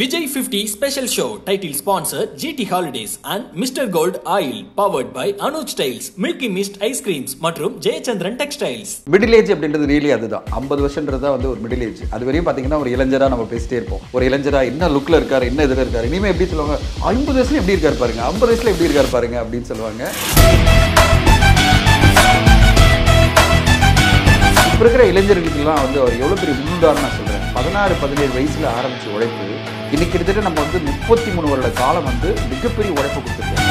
Vijay 50 special show title sponsor G T holidays and mister gold oil powered by Anuj styles milky mist Ice Creams மற்றும் Jayachandran textiles middle age அப்படின்றது really அதுதான் ஐம்பது வருஷன்றது வந்து ஒரு middle age அது வரையும் பார்த்தீங்கன்னா ஒரு இளைஞராக நம்ம பேசிட்டே இருப்போம் ஒரு இளைஞராக என்ன லுக்கில் இருக்காரு என்ன இதில் இருக்காரு இனிமேல் எப்படி சொல்லுவாங்க ஐம்பது வயசுல எப்படி இருக்காரு பாருங்க ஐம்பது வயசுல எப்படி இருக்காரு பாருங்க அப்படின்னு சொல்லுவாங்க இப்போ இருக்கிற இளைஞர்களுக்கெல்லாம் வந்து அவர் எவ்வளோ பெரிய முன்னுதாரணம் நான் சொல்கிறேன் பதினாறு பதினேழு வயசில் ஆரம்பித்த உழைப்பு இன்னைக்கு கிட்டத்தட்ட நம்ம வந்து முப்பத்தி மூணு வருட காலம் வந்து மிகப்பெரிய உழைப்பு கொடுத்துருக்கோம்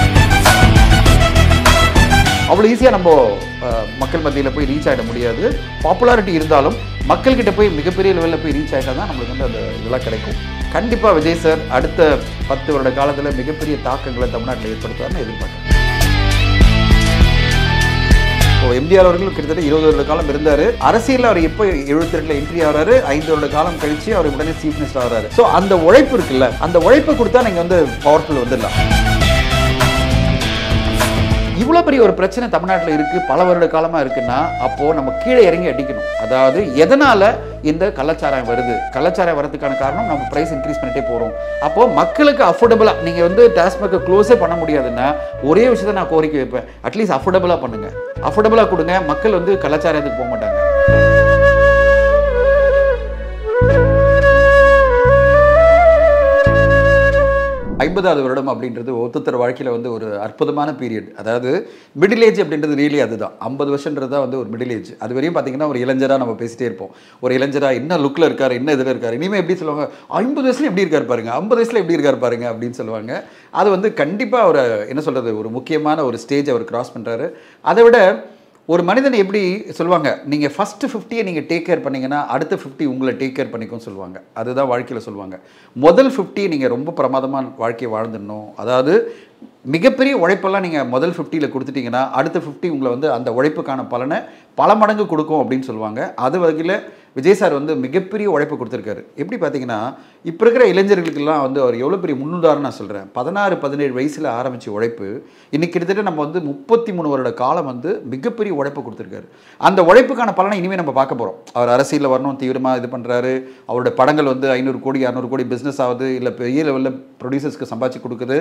அவ்வளோ ஈஸியாக நம்ம மக்கள் மத்தியில் போய் ரீச் ஆகிட முடியாது பாப்புலாரிட்டி இருந்தாலும் மக்கள்கிட்ட போய் மிகப்பெரிய லெவலில் போய் ரீச் ஆகிட்டா தான் நம்மளுக்கு வந்து அந்த இதெல்லாம் கிடைக்கும் கண்டிப்பாக விஜய் சார் அடுத்த பத்து வருட காலத்தில் மிகப்பெரிய தாக்கங்களை தமிழ்நாட்டில் ஏற்படுத்துவார்னு எதிர்பார்க்குறேன் இப்போ எம்ஜிஆர் அவர்களும் கிட்டத்தட்ட இருபது வருட காலம் இருந்தார் அரசியல் அவர் எப்போ எழுபத்தி ரெண்டுல என்ட்ரி ஆகிறாரு ஐந்து வருட காலம் கழிச்சு அவர் உடனே சீஃப் மினிஸ்டர் ஆகிறாரு ஸோ அந்த உழைப்பு இருக்குல்ல அந்த உழைப்பு கொடுத்தா நீங்கள் வந்து பவர்ஃபுல் வந்துடலாம் இவ்வளோ பெரிய ஒரு பிரச்சனை தமிழ்நாட்டில் இருக்குது பல வருட காலமாக இருக்குன்னா அப்போது நம்ம கீழே இறங்கி அடிக்கணும் அதாவது எதனால் இந்த கலாச்சாரம் வருது கலாச்சாரம் வரதுக்கான காரணம் நம்ம ப்ரைஸ் இன்க்ரீஸ் பண்ணிட்டே போகிறோம் அப்போது மக்களுக்கு அஃபோர்டபுளாக நீங்கள் வந்து டாஸ்மாகை க்ளோஸே பண்ண முடியாதுன்னா ஒரே விஷயத்தை நான் கோரிக்கை வைப்பேன் அட்லீஸ்ட் அஃபோர்டபுளாக பண்ணுங்கள் அஃபோர்டபுளாக கொடுங்க மக்கள் வந்து கலாச்சாரத்துக்கு போக மாட்டாங்க ஐம்பதாவது வருடம் அப்படின்றது ஒத்துத்தர் வாழ்க்கையில் வந்து ஒரு அற்புதமான பீரியட் அதாவது மிடில் ஏஜ் அப்படின்றது ரியலி அதுதான் ஐம்பது வருஷன்றது தான் வந்து ஒரு மிடில் ஏஜ் அது வரையும் பார்த்தீங்கன்னா ஒரு இளைஞராக நம்ம பேசிட்டே இருப்போம் ஒரு இளைஞராக என்ன லுக்கில் இருக்கார் என்ன இதில் இருக்கார் இனிமேல் எப்படி சொல்லுவாங்க ஐம்பது வயசுல எப்படி இருக்கார் பாருங்க ஐம்பது வயசுல எப்படி இருக்கார் பாருங்க அப்படின்னு சொல்லுவாங்க அது வந்து கண்டிப்பாக அவர் என்ன சொல்கிறது ஒரு முக்கியமான ஒரு ஸ்டேஜ் அவர் கிராஸ் பண்ணுறாரு அதை விட ஒரு மனிதன் எப்படி சொல்லுவாங்க நீங்கள் ஃபஸ்ட்டு ஃபிஃப்டியை நீங்கள் டேக் கேர் பண்ணிங்கன்னா அடுத்த ஃபிஃப்டி உங்களை டேக் கேர் பண்ணிக்கும் சொல்லுவாங்க அதுதான் வாழ்க்கையில் சொல்லுவாங்க முதல் ஃபிஃப்டி நீங்கள் ரொம்ப பிரமாதமாக வாழ்க்கையை வாழ்ந்துடணும் அதாவது மிகப்பெரிய உழைப்பெல்லாம் நீங்கள் முதல் ஃபிஃப்டியில் கொடுத்துட்டிங்கன்னா அடுத்த ஃபிஃப்டி உங்களை வந்து அந்த உழைப்புக்கான பலனை பல மடங்கு கொடுக்கும் அப்படின்னு சொல்லுவாங்க அது வகையில் விஜய் சார் வந்து மிகப்பெரிய உழைப்பு கொடுத்துருக்காரு எப்படி பார்த்தீங்கன்னா இப்போ இருக்கிற இளைஞர்களுக்கெல்லாம் வந்து அவர் எவ்வளோ பெரிய முன்னுதாரணம் நான் சொல்கிறேன் பதினாறு பதினேழு வயசில் ஆரம்பித்த உழைப்பு இன்னைக்கு கிட்டத்தட்ட நம்ம வந்து முப்பத்தி மூணு வருட காலம் வந்து மிகப்பெரிய உழைப்பு கொடுத்துருக்காரு அந்த உழைப்புக்கான பலனை இனிமேல் நம்ம பார்க்க போகிறோம் அவர் அரசியலில் வரணும் தீவிரமாக இது பண்ணுறாரு அவரோட படங்கள் வந்து ஐநூறு கோடி அறநூறு கோடி பிஸ்னஸ் ஆகுது இல்லை பெரிய லெவலில் ப்ரொடியூசர்ஸ்க்கு சம்பாதிச்சு கொடுக்குது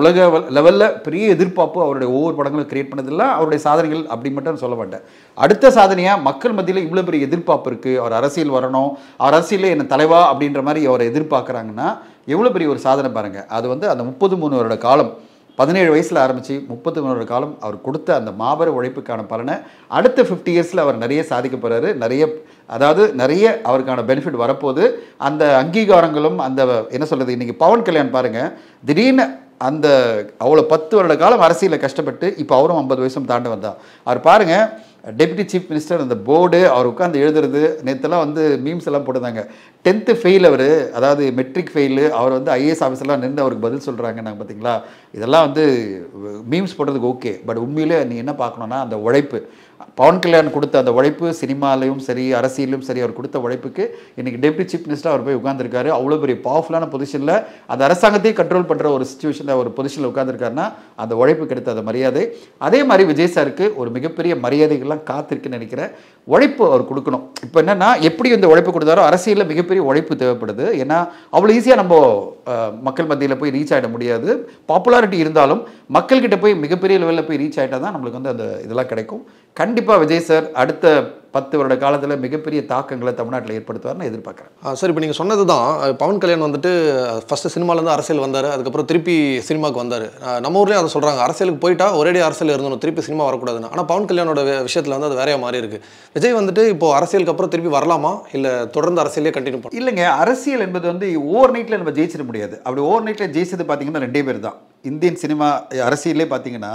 உலக லெவலில் பெரிய எதிர்பார்ப்பு அவருடைய ஒவ்வொரு படங்களும் கிரியேட் பண்ணதில்லாம் அவருடைய சாதனைகள் அப்படி மட்டும் சொல்ல மாட்டேன் அடுத்த சாதனையாக மக்கள் மத்தியில் இவ்வளோ பெரிய எதிர்பார்ப்பு இருக்குது அவர் அரசியல் வரணும் அவர் அரசியலே என்ன தலைவா அப்படின்ற மாதிரி அவரை எதிர்பார்க்குறாங்கன்னா எவ்வளோ பெரிய ஒரு சாதனை பாருங்கள் அது வந்து அந்த முப்பது மூணு வருட காலம் பதினேழு வயசில் ஆரம்பித்து முப்பத்தி மூணு காலம் அவர் கொடுத்த அந்த மாபெரும் உழைப்புக்கான பலனை அடுத்த ஃபிஃப்டி இயர்ஸில் அவர் நிறைய சாதிக்க போகிறாரு நிறைய அதாவது நிறைய அவருக்கான பெனிஃபிட் வரப்போகுது அந்த அங்கீகாரங்களும் அந்த என்ன சொல்கிறது இன்றைக்கி பவன் கல்யாண் பாருங்கள் திடீர்னு அந்த அவ்வளோ பத்து வருட காலம் அரசியலில் கஷ்டப்பட்டு இப்போ அவரும் ஐம்பது வயசும் தாண்டி வந்தார் அவர் பாருங்கள் டெபுட்டி சீஃப் மினிஸ்டர் அந்த போர்டு அவர் உட்காந்து எழுதுறது நேற்றுலாம் வந்து மீம்ஸ் எல்லாம் போட்டுருந்தாங்க டென்த்து ஃபெயில் அவர் அதாவது மெட்ரிக் ஃபெயிலு அவர் வந்து ஐஏஎஸ் ஆஃபீஸர்லாம் நின்று அவருக்கு பதில் சொல்கிறாங்க நாங்கள் பார்த்தீங்களா இதெல்லாம் வந்து மீம்ஸ் போடுறதுக்கு ஓகே பட் உண்மையிலே நீ என்ன பார்க்கணுன்னா அந்த உழைப்பு பவன் கல்யாண் கொடுத்த அந்த உழைப்பு சினிமாலையும் சரி அரசியலும் சரி அவர் கொடுத்த உழைப்புக்கு இன்றைக்கி டெப்டி சீஃப் மினிஸ்டர் அவர் போய் உட்காந்துருக்காரு அவ்வளோ பெரிய பவர்ஃபுல்லான பொசிஷனில் அந்த அரசாங்கத்தையும் கண்ட்ரோல் பண்ணுற ஒரு சுச்சுவேஷனில் ஒரு பொசிஷனில் உட்காந்துருக்காருன்னா அந்த உழைப்பு கிடைத்த அந்த மரியாதை அதே மாதிரி விஜய் சாருக்கு ஒரு மிகப்பெரிய மரியாதைகள்லாம் காத்திருக்குன்னு நினைக்கிறேன் உழைப்பு அவர் கொடுக்கணும் இப்போ என்னென்னா எப்படி இந்த உழைப்பு கொடுத்தாரோ அரசியலில் மிகப்பெரிய உழைப்பு தேவைப்படுது ஏன்னா அவ்வளோ ஈஸியாக நம்ம மக்கள் மத்தியில் போய் ரீச் ஆகிட முடியாது பாப்புலாரிட்டி இருந்தாலும் மக்கள்கிட்ட போய் மிகப்பெரிய லெவலில் போய் ரீச் ஆகிட்டால் தான் நம்மளுக்கு வந்து அந்த இதெல்லாம் கிடைக்கும் கண்டிப்பாக விஜய் சார் அடுத்த பத்து வருட காலத்தில் மிகப்பெரிய தாக்கங்களை தமிழ்நாட்டில் ஏற்படுத்துவார்னு எதிர்பார்க்குறேன் சார் இப்போ நீங்கள் சொன்னது தான் பவன் கல்யாண் வந்துட்டு ஃபஸ்ட்டு சினிமாலேருந்து அரசியல் வந்தார் அதுக்கப்புறம் திருப்பி சினிமாவுக்கு வந்தார் நம்ம ஊர்லேயும் அதை சொல்கிறாங்க அரசியலுக்கு போயிட்டா ஒரே அரசியல் இருந்தணும் திருப்பி சினிமா வரக்கூடாதுன்னு ஆனால் பவன் கல்யாணோட விஷயத்தில் வந்து அது வேறே மாறி இருக்குது விஜய் வந்துட்டு இப்போது அரசியலுக்கு அப்புறம் திருப்பி வரலாமா இல்லை தொடர்ந்து அரசியலே கண்டினியூ பண்ணும் இல்லைங்க அரசியல் என்பது வந்து ஓவர் நைட்டில் நம்ம ஜெயிச்சிட முடியாது அப்படி ஓவர் நைட்டில் ஜெயிச்சது பார்த்திங்கன்னா ரெண்டே பேர் தான் இந்தியன் சினிமா அரசியலே பார்த்தீங்கன்னா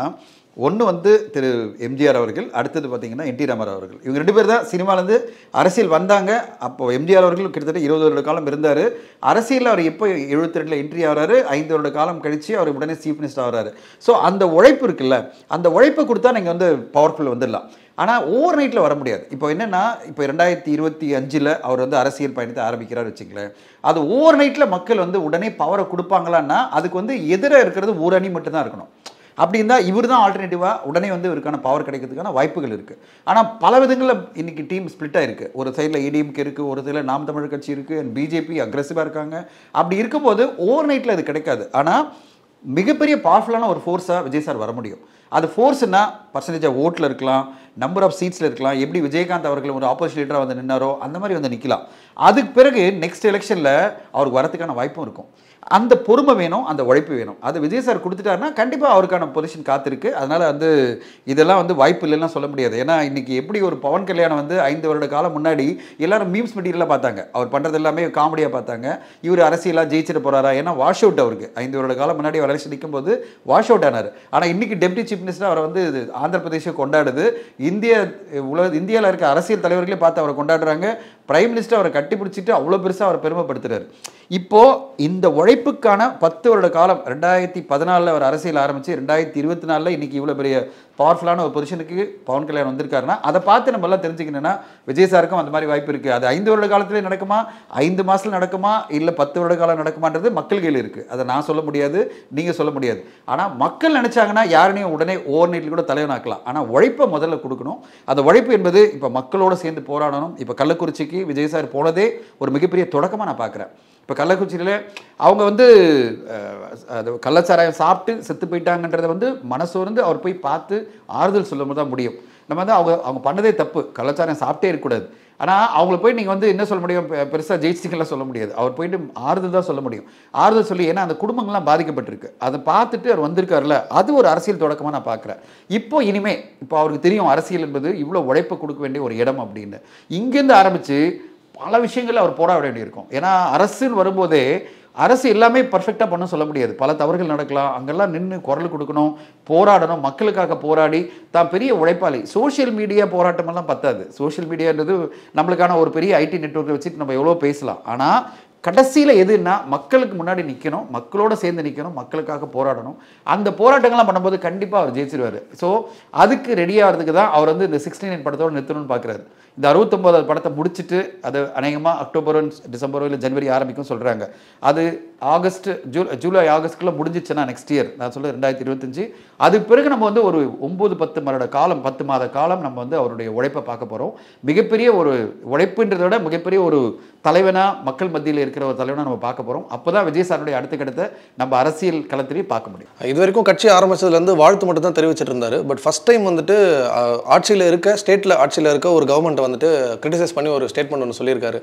ஒன்று வந்து திரு எம்ஜிஆர் அவர்கள் அடுத்தது பார்த்திங்கன்னா என் டி ராமராவ் அவர்கள் இவங்க ரெண்டு பேர் தான் சினிமாலேருந்து அரசியல் வந்தாங்க அப்போது எம்ஜிஆர் அவர்கள் கிட்டத்தட்ட இருபது வருட காலம் இருந்தார் அரசியலில் அவர் எப்போ எழுபத்தி ரெண்டில் என்ட்ரி ஆகிறாரு ஐந்து வருட காலம் கழித்து அவர் உடனே சீஃப் மினிஸ்டர் ஆகிறாரு ஸோ அந்த உழைப்பு இருக்குல்ல அந்த உழைப்பு கொடுத்தா நீங்கள் வந்து பவர்ஃபுல் வந்துடலாம் ஆனால் ஓவர் நைட்டில் வர முடியாது இப்போ என்னென்னா இப்போ ரெண்டாயிரத்தி இருபத்தி அஞ்சில் அவர் வந்து அரசியல் பயணத்தை ஆரம்பிக்கிறார் வச்சுங்களேன் அது ஓவர் நைட்டில் மக்கள் வந்து உடனே பவரை கொடுப்பாங்களான்னா அதுக்கு வந்து எதிராக இருக்கிறது ஊரணி அணி மட்டும்தான் இருக்கணும் அப்படி இருந்தால் இவர் தான் ஆல்டர்னேட்டிவாக உடனே வந்து இவருக்கான பவர் கிடைக்கிறதுக்கான வாய்ப்புகள் இருக்குது ஆனால் பல விதங்களில் இன்றைக்கி டீம் ஸ்ப்ளிட்டாக இருக்குது ஒரு சைடில் ஏடிஎம்கே இருக்குது ஒரு சைடில் நாம் தமிழர் கட்சி இருக்குது அண்ட் பிஜேபி அக்ரஸிவாக இருக்காங்க அப்படி இருக்கும்போது ஓவர் நைட்டில் அது கிடைக்காது ஆனால் மிகப்பெரிய பவர்ஃபுல்லான ஒரு ஃபோர்ஸாக விஜய் சார் வர முடியும் அது ஃபோர்ஸ்னா பர்சன்டேஜாக ஓட்டில் இருக்கலாம் நம்பர் ஆஃப் சீட்ஸில் இருக்கலாம் எப்படி விஜயகாந்த் அவர்கள் ஒரு ஆப்போசிட் லீடராக வந்து நின்னாரோ அந்த மாதிரி வந்து நிற்கலாம் அதுக்கு பிறகு நெக்ஸ்ட் எலெக்ஷனில் அவருக்கு வரத்துக்கான வாய்ப்பும் இருக்கும் அந்த பொறுமை வேணும் அந்த உழைப்பு வேணும் அது விஜய் சார் கொடுத்துட்டாருன்னா கண்டிப்பாக அவருக்கான பொசிஷன் காத்திருக்கு அதனால் வந்து இதெல்லாம் வந்து வாய்ப்பு இல்லைலாம் சொல்ல முடியாது ஏன்னா இன்றைக்கி எப்படி ஒரு பவன் கல்யாணம் வந்து ஐந்து வருட காலம் முன்னாடி எல்லாரும் மீம்ஸ் மெட்டீரியலாக பார்த்தாங்க அவர் பண்ணுறது எல்லாமே காமெடியாக பார்த்தாங்க இவர் அரசியலாக ஜெயிச்சிட போகிறாரா ஏன்னா வாஷ் அவுட் அவருக்கு ஐந்து வருட காலம் முன்னாடி வளர்ச்சி நிற்கும் போது வாஷ் அவுட் ஆனார் ஆனால் இன்றைக்கி டெப்டி சீஃப் மினிஸ்டர் அவரை வந்து ஆந்திர பிரதேசம் கொண்டாடுது இந்திய உலக இந்தியாவில் இருக்க அரசியல் தலைவர்களே பார்த்து அவரை கொண்டாடுறாங்க பிரைம் மினிஸ்டர் அவரை கட்டிப்பிடிச்சிட்டு அவ்வளோ பெருசாக அவர் பெருமைப்படுத்துறாரு இப்போது இந்த உழைப்புக்கான பத்து வருட காலம் ரெண்டாயிரத்தி பதினாலில் அவர் அரசியல் ஆரம்பித்து ரெண்டாயிரத்தி இருபத்தி நாலில் இன்றைக்கி இவ்வளோ பெரிய பவர்ஃபுல்லான ஒரு பொசிஷனுக்கு பவன் கல்யாணம் வந்திருக்காருன்னா அதை பார்த்து நம்ம எல்லாம் தெரிஞ்சுக்கணும்னா விஜய் சாருக்கும் அந்த மாதிரி வாய்ப்பு இருக்குது அது ஐந்து வருட காலத்திலே நடக்குமா ஐந்து மாதத்தில் நடக்குமா இல்லை பத்து வருட காலம் நடக்குமான்றது மக்கள் கையில் இருக்குது அதை நான் சொல்ல முடியாது நீங்கள் சொல்ல முடியாது ஆனால் மக்கள் நினச்சாங்கன்னா யாருனையும் உடனே ஓவர் நைட்டில் கூட தலைவனாக்கலாம் ஆனால் உழைப்பை முதல்ல கொடுக்கணும் அந்த உழைப்பு என்பது இப்போ மக்களோடு சேர்ந்து போராடணும் இப்போ கள்ளக்குறிச்சிக்கு விஜய் சார் போனதே ஒரு மிகப்பெரிய தொடக்கமாக நான் பார்க்குறேன் இப்போ கள்ளக்குறிச்சியில் அவங்க வந்து அது கள்ளச்சாராயம் சாப்பிட்டு செத்து போயிட்டாங்கன்றதை வந்து மனசோர்ந்து அவர் போய் பார்த்து ஆறுதல் சொல்ல தான் முடியும் நம்ம வந்து அவங்க அவங்க பண்ணதே தப்பு கள்ளச்சாரம் சாப்பிட்டே இருக்கக்கூடாது ஆனால் அவங்கள போய் நீங்கள் வந்து என்ன சொல்ல முடியும் பெருசாக ஜெயிச்சிங்கெல்லாம் சொல்ல முடியாது அவர் போயிட்டு ஆறுதல் தான் சொல்ல முடியும் ஆறுதல் சொல்லி ஏன்னா அந்த குடும்பங்கள்லாம் பாதிக்கப்பட்டிருக்கு அதை பார்த்துட்டு அவர் வந்திருக்காருல அது ஒரு அரசியல் தொடக்கமாக நான் பார்க்குறேன் இப்போ இனிமே இப்போ அவருக்கு தெரியும் அரசியல் என்பது இவ்வளோ உழைப்பு கொடுக்க வேண்டிய ஒரு இடம் அப்படின்னு இங்கேருந்து ஆரம்பித்து பல விஷயங்களில் அவர் போராட வேண்டியிருக்கும் ஏன்னா அரசுன்னு வரும்போதே அரசு எல்லாமே பர்ஃபெக்டாக பண்ண சொல்ல முடியாது பல தவறுகள் நடக்கலாம் அங்கெல்லாம் நின்று குரல் கொடுக்கணும் போராடணும் மக்களுக்காக போராடி தான் பெரிய உழைப்பாளி சோஷியல் மீடியா போராட்டமெல்லாம் பத்தாது சோஷியல் மீடியான்றது நம்மளுக்கான ஒரு பெரிய ஐடி நெட்ஒர்க்கை வச்சுட்டு நம்ம எவ்வளோ பேசலாம் ஆனால் கடைசியில் எதுன்னா மக்களுக்கு முன்னாடி நிற்கணும் மக்களோட சேர்ந்து நிற்கணும் மக்களுக்காக போராடணும் அந்த போராட்டங்கள்லாம் பண்ணும்போது கண்டிப்பாக அவர் ஜெயிச்சிருவார் ஸோ அதுக்கு ரெடியாகிறதுக்கு தான் அவர் வந்து இந்த சிக்ஸ்டி நைன் படத்தோடு நிறுத்தணும்னு பார்க்குறாரு இந்த அறுபத்தொம்போதாவது படத்தை முடிச்சுட்டு அது அநேகமாக அக்டோபரோ டிசம்பரோ இல்லை ஜனவரி ஆரம்பிக்கும் சொல்கிறாங்க அது ஆகஸ்ட் ஜூ ஜூலை ஆகஸ்ட்டுக்குள்ளே முடிஞ்சிச்சுன்னா நெக்ஸ்ட் இயர் நான் சொல்ல ரெண்டாயிரத்தி இருபத்தஞ்சி அதுக்கு பிறகு நம்ம வந்து ஒரு ஒம்பது பத்து மரோட காலம் பத்து மாத காலம் நம்ம வந்து அவருடைய உழைப்பை பார்க்க போகிறோம் மிகப்பெரிய ஒரு உழைப்புன்றத விட மிகப்பெரிய ஒரு தலைவனாக மக்கள் மத்தியில் இருக்கிற ஒரு தலைவனாக நம்ம பார்க்க போகிறோம் அப்போ தான் விஜய் சாருடைய அடுத்த நம்ம அரசியல் களத்திலேயே பார்க்க முடியும் இது வரைக்கும் கட்சி ஆரம்பித்ததுலேருந்து வாழ்த்து மட்டும் தான் தெரிவிச்சிட்டு இருந்தார் பட் ஃபஸ்ட் டைம் வந்துட்டு ஆட்சியில் இருக்க ஸ்டேட்டில் ஆட்சியில் இருக்க ஒரு கவர்மெண்ட் வந்துட்டு கிரிட்டிசைஸ் பண்ணி ஒரு ஸ்டேட்மெண்ட் ஒன்று சொல்லியிருக்காரு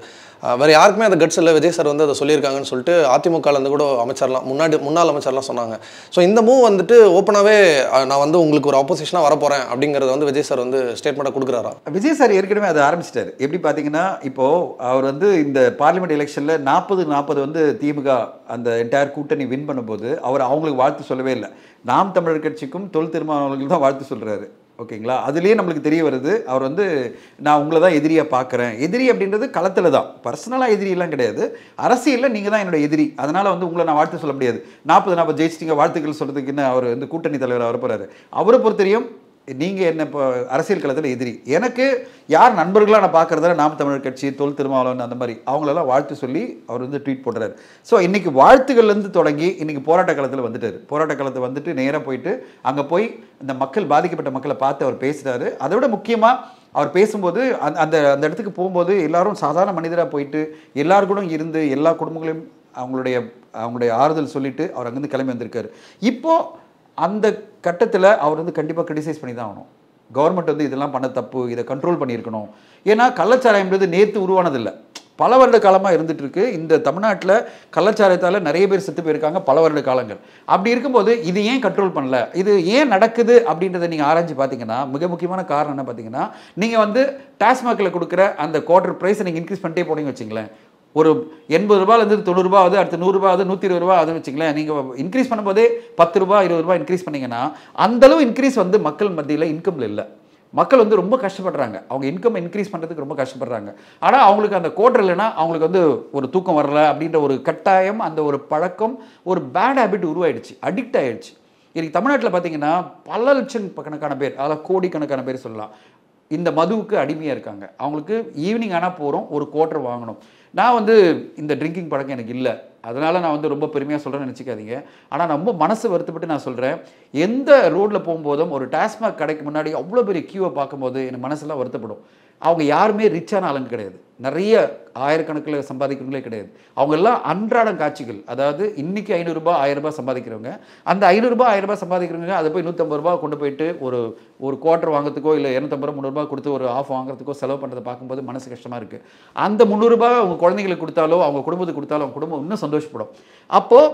வேறு யாருக்குமே அந்த கட்ஸ் இல்லை விஜய் சார் வந்து அதை சொல்லியிருக்காங்கன்னு சொல்லிட்டு அதிமுகவில் இருந்து கூட அமைச்சர்லாம் முன்னாடி முன்னாள் அமைச்சர்லாம் சொன்னாங்க ஸோ இந்த மூவ் வந்துட்டு ஓப்பனாகவே நான் வந்து உங்களுக்கு ஒரு ஆப்போசிஷனாக வரப்போகிறேன் அப்படிங்கிறத வந்து விஜய் சார் வந்து ஸ்டேட்மெண்ட்டாக கொடுக்குறாரா விஜய் சார் ஏற்கனவே அதை ஆரம்பிச்சிட்டார் எப்படி பார்த்தீங்கன்னா இப்போது அவர் வந்து இந்த பார்லிமெண்ட் எலெக்ஷனில் நாற்பது நாற்பது வந்து திமுக அந்த என்டையர் கூட்டணி வின் பண்ணும்போது அவர் அவங்களுக்கு வாழ்த்து சொல்லவே இல்லை நாம் தமிழர் கட்சிக்கும் தொல் திருமாவளவர்களுக்கு தான் வாழ்த்து சொல்கிறாரு ஓகேங்களா அதுலேயே நம்மளுக்கு தெரிய வருது அவர் வந்து நான் உங்களை தான் எதிரியாக பார்க்குறேன் எதிரி அப்படின்றது களத்தில் தான் பர்சனலாக எதிரியெல்லாம் கிடையாது அரசியலில் நீங்கள் தான் என்னோட எதிரி அதனால் வந்து உங்களை நான் வாழ்த்து சொல்ல முடியாது நாற்பது நாற்பது ஜெயிச்சிட்டிங்க வாழ்த்துக்கள் சொல்கிறதுக்கு என்ன அவர் வந்து கூட்டணி தலைவர் அவர் போகிறாரு அவரை பொறுத்தரையும் நீங்கள் என்ன இப்போ அரசியல் களத்தில் எதிரி எனக்கு யார் நண்பர்களாக நான் பார்க்குறதுல நாம் தமிழர் கட்சி தொல் திருமாவளவன் அந்த மாதிரி அவங்களெல்லாம் வாழ்த்து சொல்லி அவர் வந்து ட்வீட் போடுறாரு ஸோ இன்றைக்கி வாழ்த்துக்கள்லேருந்து தொடங்கி இன்றைக்கி போராட்ட காலத்தில் வந்துட்டார் போராட்ட காலத்தில் வந்துட்டு நேராக போயிட்டு அங்கே போய் இந்த மக்கள் பாதிக்கப்பட்ட மக்களை பார்த்து அவர் பேசுகிறாரு அதை விட முக்கியமாக அவர் பேசும்போது அந்த அந்த அந்த இடத்துக்கு போகும்போது எல்லாரும் சாதாரண மனிதராக போயிட்டு எல்லாரு கூட இருந்து எல்லா குடும்பங்களையும் அவங்களுடைய அவங்களுடைய ஆறுதல் சொல்லிவிட்டு அவர் அங்கேருந்து கிளம்பி வந்திருக்காரு இப்போது அந்த கட்டத்தில் அவர் வந்து கண்டிப்பாக கிரிட்டிசைஸ் பண்ணி தான் ஆகணும் கவர்மெண்ட் வந்து இதெல்லாம் பண்ண தப்பு இதை கண்ட்ரோல் பண்ணியிருக்கணும் ஏன்னா கள்ளச்சாராயம்ன்றது நேற்று உருவானதில்லை பல வருட காலமாக இருந்துகிட்ருக்கு இந்த தமிழ்நாட்டில் கள்ளச்சாரத்தால் நிறைய பேர் செத்து போயிருக்காங்க பல வருட காலங்கள் அப்படி இருக்கும்போது இது ஏன் கண்ட்ரோல் பண்ணல இது ஏன் நடக்குது அப்படின்றத நீங்கள் ஆராய்ச்சி பார்த்தீங்கன்னா மிக முக்கியமான காரணம் என்ன பார்த்தீங்கன்னா நீங்கள் வந்து டாஸ்மாகில் கொடுக்குற அந்த குவார்டர் ப்ரைஸை நீங்கள் இன்க்ரீஸ் பண்ணிட்டே போனீங்க வச்சுங்களேன் ஒரு எண்பது ரூபாயிலேருந்து தொண்ணூறுபா ஆகுது அடுத்து நூறுரூபா ஆகுது நூற்றி இருபது ரூபா ஆகுதுன்னு வச்சுக்கலாம் நீங்கள் இன்க்ரீஸ் பண்ணும்போதே பத்து ரூபா இருபது ரூபா இன்க்ரீஸ் பண்ணிங்கன்னா அந்தளவு இன்க்ரீஸ் வந்து மக்கள் மத்தியில் இன்கமில் இல்லை மக்கள் வந்து ரொம்ப கஷ்டப்படுறாங்க அவங்க இன்கம் இன்க்ரீஸ் பண்ணுறதுக்கு ரொம்ப கஷ்டப்படுறாங்க ஆனால் அவங்களுக்கு அந்த கோட்டர் இல்லைன்னா அவங்களுக்கு வந்து ஒரு தூக்கம் வரல அப்படின்ற ஒரு கட்டாயம் அந்த ஒரு பழக்கம் ஒரு பேட் ஹேபிட் உருவாயிடுச்சு அடிக்ட் ஆகிடுச்சு இன்றைக்கி தமிழ்நாட்டில் பார்த்தீங்கன்னா பல லட்சம் கணக்கான பேர் அதாவது கோடிக்கணக்கான பேர் சொல்லலாம் இந்த மதுவுக்கு அடிமையாக இருக்காங்க அவங்களுக்கு ஈவினிங் ஆனால் போகிறோம் ஒரு கோட்டர் வாங்கணும் நான் வந்து இந்த ட்ரிங்கிங் பழக்கம் எனக்கு இல்லை அதனால் நான் வந்து ரொம்ப பெருமையாக சொல்கிறேன்னு நினச்சிக்காதீங்க ஆனால் ரொம்ப மனசு வருத்தப்பட்டு நான் சொல்கிறேன் எந்த ரோட்டில் போகும்போதும் ஒரு டாஸ்மாக் கடைக்கு முன்னாடி அவ்வளோ பெரிய க்யூவை பார்க்கும்போது எனக்கு மனசெல்லாம் வருத்தப்படும் அவங்க யாருமே ரிச்சான ஆளுங்க கிடையாது நிறைய ஆயிரக்கணக்கில் சம்பாதிக்கிறவங்களே கிடையாது அவங்க எல்லாம் அன்றாடம் காட்சிகள் அதாவது இன்றைக்கி ஐநூறுரூபா ஆயிரரூபா சம்பாதிக்கிறவங்க அந்த ஐநூறுரூபா ஆயிரரூபா சம்பாதிக்கிறவங்க அதை போய் நூற்றம்பது ரூபா கொண்டு போயிட்டு ஒரு ஒரு குவார்ட்டர் வாங்குறதுக்கோ இல்லை இரநூத்தம்பது ரூபா முந்நூறுபா கொடுத்து ஒரு ஆஃப் வாங்குறதுக்கோ செலவு பண்ணுறதை பார்க்கும்போது மனசு கஷ்டமாக இருக்குது அந்த முந்நூறுரூபா அவங்க குழந்தைங்களுக்கு கொடுத்தாலோ அவங்க குடும்பத்துக்கு கொடுத்தாலோ அவங்க குடும்பம் இன்னும் சந்தோஷப்படும் அப்போது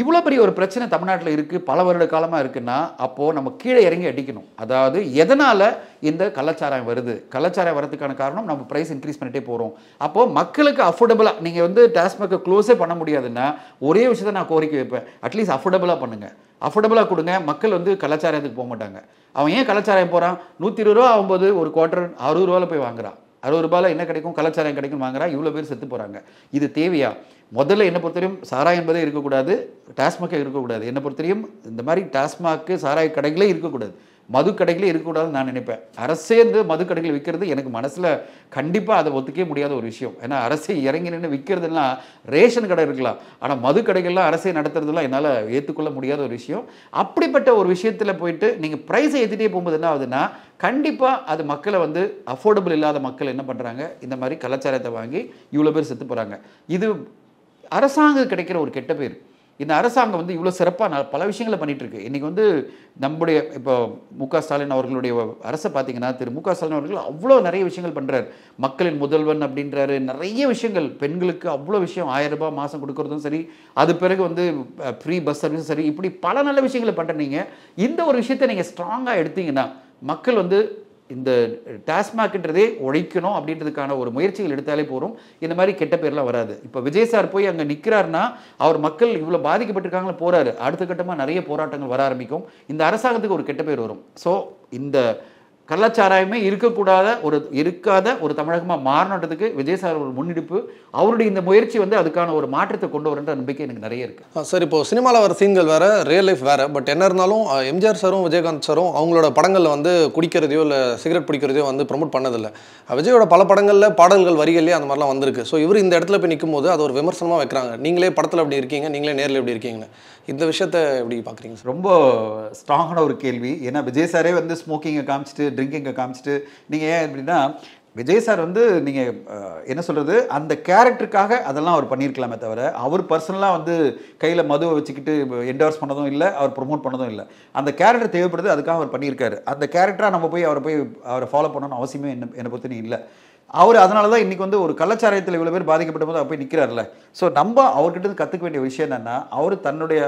இவ்வளோ பெரிய ஒரு பிரச்சனை தமிழ்நாட்டில் இருக்குது பல வருட காலமாக இருக்குன்னா அப்போது நம்ம கீழே இறங்கி அடிக்கணும் அதாவது எதனால் இந்த கலாச்சாரம் வருது கலாச்சாரம் வரதுக்கான காரணம் நம்ம ப்ரைஸ் இன்க்ரீஸ் பண்ணிகிட்டே போகிறோம் அப்போது மக்களுக்கு அஃபோர்டபுளாக நீங்கள் வந்து டாஸ்மேக்கை க்ளோஸே பண்ண முடியாதுன்னா ஒரே விஷயத்த நான் கோரிக்கை வைப்பேன் அட்லீஸ்ட் அஃபோர்டபுளாக பண்ணுங்கள் அஃபோர்டபுளாக கொடுங்க மக்கள் வந்து கலாச்சாரத்துக்கு போக மாட்டாங்க அவன் ஏன் கலாச்சாரம் போகிறான் நூற்றி இருபது ரூபா ஆகும்போது ஒரு குவார்டர் அறுபது ரூபாவில் போய் வாங்குறான் அறுபது ரூபாயில் என்ன கிடைக்கும் கலாச்சாரம் கிடைக்கும் வாங்குறா இவ்வளோ பேர் செத்து போகிறாங்க இது தேவையா முதல்ல என்னை பொறுத்தவரையும் சாராயம் என்பதே இருக்கக்கூடாது டாஸ்மாக்கே இருக்கக்கூடாது என்னை பொறுத்தவரையும் இந்த மாதிரி டாஸ்மாக்கு சாராய கடைகளே இருக்கக்கூடாது மது கடைகளே இருக்கக்கூடாதுன்னு நான் நினைப்பேன் அரசே இருந்து மது கடைகள் விற்கிறது எனக்கு மனசில் கண்டிப்பாக அதை ஒத்துக்க முடியாத ஒரு விஷயம் ஏன்னா அரசே இறங்கி நின்று விற்கிறதுலாம் ரேஷன் கடை இருக்கலாம் ஆனால் மது கடைகள்லாம் அரசே நடத்துறதுலாம் என்னால் ஏற்றுக்கொள்ள முடியாத ஒரு விஷயம் அப்படிப்பட்ட ஒரு விஷயத்தில் போயிட்டு நீங்கள் ப்ரைஸை ஏற்றிட்டே போகும்போது என்ன ஆகுதுன்னா கண்டிப்பாக அது மக்களை வந்து அஃபோர்டபுள் இல்லாத மக்கள் என்ன பண்ணுறாங்க இந்த மாதிரி கலாச்சாரத்தை வாங்கி இவ்வளோ பேர் செத்து போகிறாங்க இது அரசாங்கம் கிடைக்கிற ஒரு கெட்ட பேர் இந்த அரசாங்கம் வந்து இவ்வளோ சிறப்பாக பல விஷயங்களை இருக்கு இன்றைக்கி வந்து நம்முடைய இப்போ மு க ஸ்டாலின் அவர்களுடைய அரசை பார்த்தீங்கன்னா திரு மு க ஸ்டாலின் அவர்கள் அவ்வளோ நிறைய விஷயங்கள் பண்ணுறாரு மக்களின் முதல்வன் அப்படின்றாரு நிறைய விஷயங்கள் பெண்களுக்கு அவ்வளோ விஷயம் ஆயிரம் ரூபாய் மாதம் கொடுக்குறதும் சரி அது பிறகு வந்து ஃப்ரீ பஸ் சர்வீஸும் சரி இப்படி பல நல்ல விஷயங்களை பண்ணுறீங்க இந்த ஒரு விஷயத்தை நீங்கள் ஸ்ட்ராங்காக எடுத்தீங்கன்னா மக்கள் வந்து இந்த டாஸ்மாக்ன்றதே உழைக்கணும் அப்படின்றதுக்கான ஒரு முயற்சிகள் எடுத்தாலே போகிறோம் இந்த மாதிரி கெட்ட பேர்லாம் வராது இப்போ விஜய் சார் போய் அங்கே நிற்கிறாருன்னா அவர் மக்கள் இவ்வளோ பாதிக்கப்பட்டிருக்காங்களே போகிறாரு அடுத்த கட்டமாக நிறைய போராட்டங்கள் வர ஆரம்பிக்கும் இந்த அரசாங்கத்துக்கு ஒரு கெட்ட பேர் வரும் ஸோ இந்த கள்ளச்சாராயமே இருக்கக்கூடாத ஒரு இருக்காத ஒரு தமிழகமாக மாறணுன்றதுக்கு விஜய் ஒரு முன்னெடுப்பு அவருடைய இந்த முயற்சி வந்து அதுக்கான ஒரு மாற்றத்தை கொண்டு வரன்ற நம்பிக்கை எனக்கு நிறைய இருக்குது சார் இப்போ சினிமாவில் வர சீன்கள் வேறு ரியல் லைஃப் வேறு பட் என்ன இருந்தாலும் எம்ஜிஆர் சாரும் விஜயகாந்த் சாரும் அவங்களோட படங்களில் வந்து குடிக்கிறதையோ இல்லை சிகரெட் பிடிக்கிறதையோ வந்து ப்ரொமோட் பண்ணதில்லை விஜயோட பல படங்களில் பாடல்கள் வரிகள்லேயே அந்த மாதிரிலாம் வந்திருக்கு ஸோ இவர் இந்த இடத்துல போய் நிற்கும் போது அது ஒரு விமர்சனமாக வைக்கிறாங்க நீங்களே படத்தில் அப்படி இருக்கீங்க நீங்களே நேரில் எப்படி இருக்கீங்கன்னு இந்த விஷயத்த எப்படி பார்க்குறீங்க சார் ரொம்ப ஸ்ட்ராங்கான ஒரு கேள்வி ஏன்னா விஜய் சாரே வந்து ஸ்மோக்கிங்கை காமிச்சிட்டு ட்ரிங்கிங்கை காமிச்சிட்டு நீங்கள் ஏன் அப்படின்னா விஜய் சார் வந்து நீங்கள் என்ன சொல்கிறது அந்த கேரக்டருக்காக அதெல்லாம் அவர் பண்ணியிருக்கலாமே தவிர அவர் பர்சனலாக வந்து கையில் மதுவை வச்சுக்கிட்டு என்டோர்ஸ் பண்ணதும் இல்லை அவர் ப்ரொமோட் பண்ணதும் இல்லை அந்த கேரக்டர் தேவைப்படுது அதுக்காக அவர் பண்ணியிருக்காரு அந்த கேரக்டராக நம்ம போய் அவரை போய் அவரை ஃபாலோ பண்ணணும்னு அவசியமே என்ன என்னை நீ இல்லை அவர் அதனால தான் இன்றைக்கி வந்து ஒரு கலாச்சாரத்தில் இவ்வளோ பேர் பாதிக்கப்பட்ட போது போய் நிற்கிறார்ல ஸோ நம்ம அவர்கிட்ட கற்றுக்க வேண்டிய விஷயம் என்னென்னா அவர் தன்னுடைய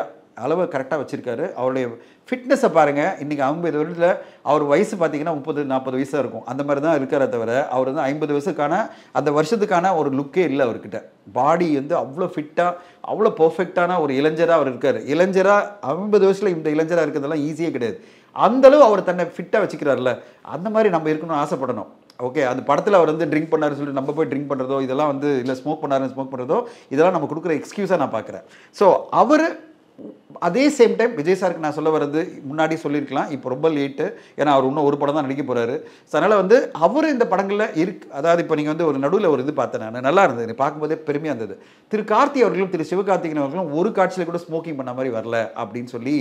அளவை கரெக்டாக வச்சுருக்காரு அவருடைய ஃபிட்னஸை பாருங்கள் இன்றைக்கி ஐம்பது வருடத்தில் அவர் வயசு பார்த்திங்கன்னா முப்பது நாற்பது வயசாக இருக்கும் அந்த மாதிரி தான் இருக்கிற தவிர அவர் வந்து ஐம்பது வயசுக்கான அந்த வருஷத்துக்கான ஒரு லுக்கே இல்லை அவர்கிட்ட பாடி வந்து அவ்வளோ ஃபிட்டாக அவ்வளோ பர்ஃபெக்டான ஒரு இளைஞராக அவர் இருக்கார் இளைஞராக ஐம்பது வயசில் இந்த இளைஞராக இருக்கிறதெல்லாம் ஈஸியே கிடையாது அந்தளவு அவர் தன்னை ஃபிட்டாக வச்சுக்கிறார்ல அந்த மாதிரி நம்ம இருக்கணும்னு ஆசைப்படணும் ஓகே அந்த படத்தில் அவர் வந்து ட்ரிங்க் பண்ணார் சொல்லிட்டு நம்ம போய் ட்ரிங்க் பண்ணுறதோ இதெல்லாம் வந்து இல்லை ஸ்மோக் பண்ணாருன்னு ஸ்மோக் பண்ணுறதோ இதெல்லாம் நம்ம கொடுக்குற எக்ஸ்கியூஸாக நான் பார்க்குறேன் ஸோ அவர் அதே சேம் டைம் விஜய் சாருக்கு நான் சொல்ல வர்றது முன்னாடி சொல்லியிருக்கலாம் இப்போ ரொம்ப லேட்டு ஏன்னா அவர் இன்னும் ஒரு படம் தான் நடிக்க போகிறாரு ஸோ அதனால் வந்து அவர் இந்த படங்களில் இருக் அதாவது இப்போ நீங்கள் வந்து ஒரு நடுவில் ஒரு இது பார்த்தேன் நான் நல்லா இருந்தது பார்க்கும்போதே பெருமையாக இருந்தது திரு கார்த்தி அவர்களும் திரு சிவகார்த்திகன் அவர்களும் ஒரு காட்சியில் கூட ஸ்மோக்கிங் பண்ண மாதிரி வரல அப்படின்னு சொல்லி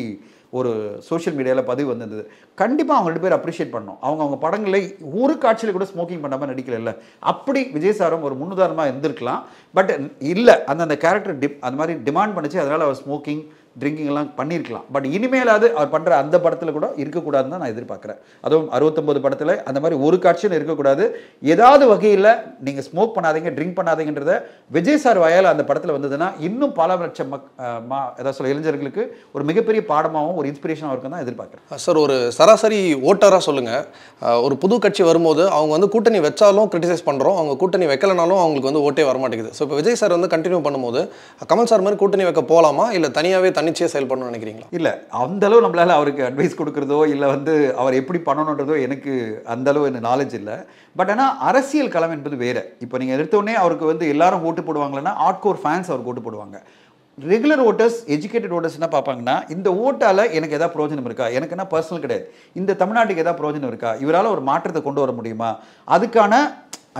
ஒரு சோஷியல் மீடியாவில் பதிவு வந்திருந்தது கண்டிப்பாக அவங்க ரெண்டு பேர் அப்ரிஷியேட் பண்ணோம் அவங்க அவங்க படங்களை ஒரு காட்சியில் கூட ஸ்மோக்கிங் பண்ணாமல் நடிக்கல அப்படி விஜய் சாரம் ஒரு முன்னுதாரணமாக இருந்திருக்கலாம் பட் இல்லை அந்த அந்த கேரக்டர் டிப் அந்த மாதிரி டிமாண்ட் பண்ணிச்சு அதனால் அவர் ஸ்மோக்கிங் ட்ரிங்கிங்லாம் பண்ணியிருக்கலாம் பட் இனிமேல் அது அவர் பண்ணுற அந்த படத்தில் கூட இருக்கக்கூடாதுன்னு தான் நான் எதிர்பார்க்குறேன் அதுவும் அறுபத்தொம்போது படத்தில் அந்த மாதிரி ஒரு காட்சியும் இருக்கக்கூடாது ஏதாவது வகையில் நீங்கள் ஸ்மோக் பண்ணாதீங்க ட்ரிங்க் பண்ணாதீங்கன்றத விஜய் சார் வயலில் அந்த படத்தில் வந்ததுன்னா இன்னும் பல லட்சம் மக் மா ஏதாவது சொல்ல இளைஞர்களுக்கு ஒரு மிகப்பெரிய பாடமாகவும் ஒரு இன்ஸ்பிரேஷனாக இருக்கும் தான் எதிர்பார்க்குறேன் சார் ஒரு சராசரி ஓட்டராக சொல்லுங்கள் ஒரு புது கட்சி வரும்போது அவங்க வந்து கூட்டணி வச்சாலும் கிரிட்டிசைஸ் பண்ணுறோம் அவங்க கூட்டணி வைக்கலனாலும் அவங்களுக்கு வந்து ஓட்டே வரமாட்டேங்குது ஸோ இப்போ விஜய் சார் வந்து கண்டினியூ பண்ணும்போது கமல் சார் மாதிரி கூட்டணி வைக்க போகலாமா இல்லை தனியாகவே தனி தன்னிச்சையாக செயல்படணும்னு நினைக்கிறீங்களா இல்லை அந்தளவு நம்மளால் அவருக்கு அட்வைஸ் கொடுக்குறதோ இல்லை வந்து அவர் எப்படி பண்ணணுன்றதோ எனக்கு அந்தளவு எனக்கு நாலேஜ் இல்லை பட் ஆனால் அரசியல் களம் என்பது வேறு இப்போ நீங்கள் எடுத்தோடனே அவருக்கு வந்து எல்லாரும் ஓட்டு போடுவாங்களன்னா ஆட்கோர் ஃபேன்ஸ் அவருக்கு ஓட்டு போடுவாங்க ரெகுலர் ஓட்டர்ஸ் எஜுகேட்டட் ஓட்டர்ஸ் என்ன பார்ப்பாங்கன்னா இந்த ஓட்டால் எனக்கு எதாவது பிரோஜனம் இருக்கா எனக்கு என்ன பர்சனல் கிடையாது இந்த தமிழ்நாட்டுக்கு எதாவது பிரோஜனம் இருக்கா இவரால் ஒரு மாற்றத்தை கொண்டு வர முடியுமா அதுக்கான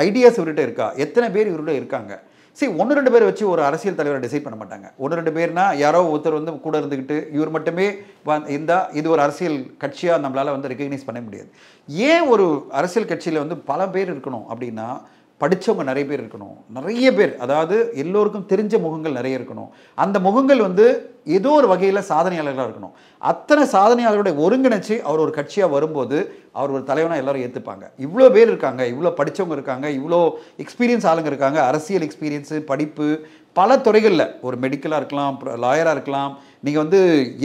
ஐடியாஸ் இவர்கிட்ட இருக்கா எத்தனை பேர் இவர்கிட்ட இருக்காங்க சரி ஒன்று ரெண்டு பேர் வச்சு ஒரு அரசியல் தலைவரை டிசைட் பண்ண மாட்டாங்க ஒன்று ரெண்டு பேர்னா யாரோ ஒருத்தர் வந்து கூட இருந்துக்கிட்டு இவர் மட்டுமே இருந்தால் இது ஒரு அரசியல் கட்சியாக நம்மளால் வந்து ரெக்கக்னைஸ் பண்ண முடியாது ஏன் ஒரு அரசியல் கட்சியில் வந்து பல பேர் இருக்கணும் அப்படின்னா படித்தவங்க நிறைய பேர் இருக்கணும் நிறைய பேர் அதாவது எல்லோருக்கும் தெரிஞ்ச முகங்கள் நிறைய இருக்கணும் அந்த முகங்கள் வந்து ஏதோ ஒரு வகையில் சாதனையாளர்களாக இருக்கணும் அத்தனை சாதனையாளர்களுடைய ஒருங்கிணைச்சு அவர் ஒரு கட்சியாக வரும்போது அவர் ஒரு தலைவனாக எல்லாரும் ஏற்றுப்பாங்க இவ்வளோ பேர் இருக்காங்க இவ்வளோ படித்தவங்க இருக்காங்க இவ்வளோ எக்ஸ்பீரியன்ஸ் ஆளுங்க இருக்காங்க அரசியல் எக்ஸ்பீரியன்ஸு படிப்பு பல துறைகளில் ஒரு மெடிக்கலாக இருக்கலாம் லாயராக இருக்கலாம் நீங்கள் வந்து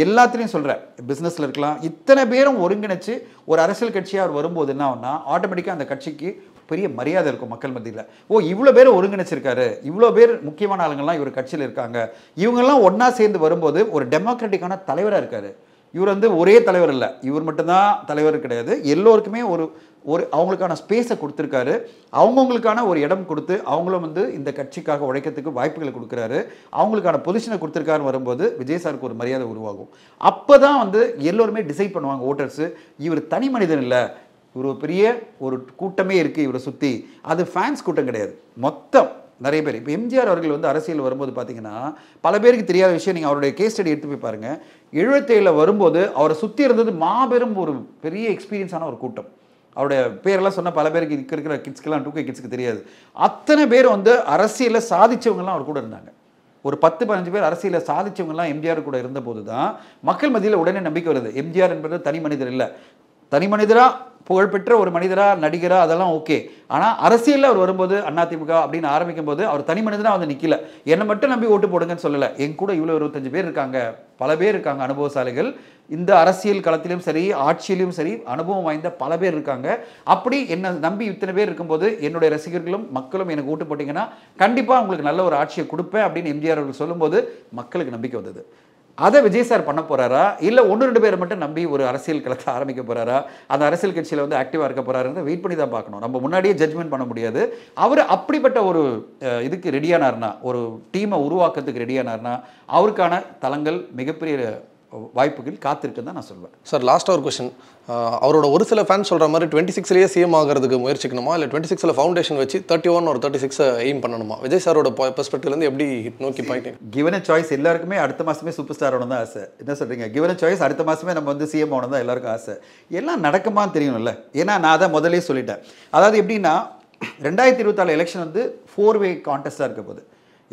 எல்லாத்துலேயும் சொல்கிற பிஸ்னஸில் இருக்கலாம் இத்தனை பேரும் ஒருங்கிணைச்சு ஒரு அரசியல் கட்சியாக அவர் வரும்போது என்ன ஆனால் ஆட்டோமேட்டிக்காக அந்த கட்சிக்கு பெரிய மரியாதை இருக்கும் மக்கள் மத்தியில் ஓ இவ்வளோ பேர் ஒருங்கிணைச்சிருக்காரு இவ்வளோ பேர் முக்கியமான ஆளுங்கள்லாம் இவர் கட்சியில் இருக்காங்க இவங்கெல்லாம் ஒன்றா சேர்ந்து வரும்போது ஒரு டெமோக்ராட்டிக்கான தலைவராக இருக்கார் இவர் வந்து ஒரே தலைவர் இல்லை இவர் மட்டும்தான் தலைவர் கிடையாது எல்லோருக்குமே ஒரு ஒரு அவங்களுக்கான ஸ்பேஸை கொடுத்துருக்காரு அவங்கவுங்களுக்கான ஒரு இடம் கொடுத்து அவங்களும் வந்து இந்த கட்சிக்காக உழைக்கிறதுக்கு வாய்ப்புகளை கொடுக்குறாரு அவங்களுக்கான பொசிஷனை கொடுத்துருக்காரு வரும்போது விஜய் சாருக்கு ஒரு மரியாதை உருவாகும் அப்போ தான் வந்து எல்லோருமே டிசைட் பண்ணுவாங்க ஓட்டர்ஸு இவர் தனி மனிதன் இல்லை இவர் பெரிய ஒரு கூட்டமே இருக்குது இவரை சுற்றி அது ஃபேன்ஸ் கூட்டம் கிடையாது மொத்தம் நிறைய பேர் இப்போ எம்ஜிஆர் அவர்கள் வந்து அரசியல் வரும்போது பார்த்தீங்கன்னா பல பேருக்கு தெரியாத விஷயம் நீங்கள் அவருடைய கேஸ் ஸ்டடி எடுத்து போய் பாருங்கள் எழுபத்தேழில் வரும்போது அவரை சுற்றி இருந்தது மாபெரும் ஒரு பெரிய எக்ஸ்பீரியன்ஸான ஒரு கூட்டம் அவருடைய பேரெல்லாம் சொன்னால் பல பேருக்கு இருக்கிற கிட்ஸ்க்கெல்லாம் டூ கே கிட்ஸ்க்கு தெரியாது அத்தனை பேர் வந்து அரசியலில் சாதித்தவங்கலாம் அவர் கூட இருந்தாங்க ஒரு பத்து பதினஞ்சு பேர் அரசியலில் சாதித்தவங்கலாம் எம்ஜிஆர் கூட இருந்தபோது தான் மக்கள் மத்தியில் உடனே நம்பிக்கை வருது எம்ஜிஆர் என்பது தனி மனிதர் இல்லை தனி மனிதராக புகழ்பெற்ற ஒரு மனிதராக நடிகராக அதெல்லாம் ஓகே ஆனால் அரசியலில் அவர் வரும்போது அதிமுக அப்படின்னு ஆரம்பிக்கும் போது அவர் தனி மனிதனாக வந்து நிற்கல என்னை மட்டும் நம்பி ஓட்டு போடுங்கன்னு சொல்லலை என் கூட இவ்வளோ இருபத்தஞ்சு பேர் இருக்காங்க பல பேர் இருக்காங்க அனுபவசாலிகள் இந்த அரசியல் களத்திலும் சரி ஆட்சியிலும் சரி அனுபவம் வாய்ந்த பல பேர் இருக்காங்க அப்படி என்னை நம்பி இத்தனை பேர் இருக்கும்போது என்னுடைய ரசிகர்களும் மக்களும் எனக்கு ஓட்டு போட்டிங்கன்னா கண்டிப்பாக உங்களுக்கு நல்ல ஒரு ஆட்சியை கொடுப்பேன் அப்படின்னு எம்ஜிஆர் அவர்கள் சொல்லும்போது மக்களுக்கு நம்பிக்கை வந்தது அதை விஜய் சார் பண்ண போகிறாரா இல்லை ஒன்று ரெண்டு பேரை மட்டும் நம்பி ஒரு அரசியல் களத்தை ஆரம்பிக்க போகிறாரா அந்த அரசியல் கட்சியில் வந்து ஆக்டிவாக இருக்க போகிறாருன்னு வெயிட் பண்ணி தான் பார்க்கணும் நம்ம முன்னாடியே ஜட்ஜ்மெண்ட் பண்ண முடியாது அவர் அப்படிப்பட்ட ஒரு இதுக்கு ரெடியானார்னா ஒரு டீமை உருவாக்கத்துக்கு ரெடியானார்னா அவருக்கான தளங்கள் மிகப்பெரிய வாய்ப்புகள் காத்திருக்குன்னு தான் நான் சொல்வேன் சார் லாஸ்ட்டாக ஒரு கொஷின் அவரோட ஒரு சில ஃபேன் சொல்கிற மாதிரி டுவெண்ட்டி சிக்ஸ்லேயே சிஎம் ஆகிறதுக்கு முயற்சிக்கணுமா இல்லை டுவெண்ட்டி சிக்ஸில் ஃபவுண்டேஷன் வச்சு தேர்ட்டி ஒன் ஒரு தேர்ட்டி சிக்ஸை எய்ம் பண்ணணுமா விஜய் சாரோட பெர்ஸ்பெக்டிவ்லேருந்து எப்படி நோக்கி பாயிண்ட் கிவன சாய்ஸ் எல்லாருக்குமே அடுத்த மாதமே சூப்பர் ஸ்டார் ஆகணும் தான் ஆசை என்ன சொல்கிறீங்க கிவன சாய்ஸ் அடுத்த மாதமே நம்ம வந்து சிஎம் ஆகணும் தான் எல்லாருக்கும் ஆசை எல்லாம் நடக்குமான்னு தெரியணும்ல ஏன்னா நான் அதை முதலே சொல்லிட்டேன் அதாவது எப்படின்னா ரெண்டாயிரத்தி இருபத்தாலு எலெக்ஷன் வந்து ஃபோர் வே கான்டெஸ்ட்டாக இருக்க போகுது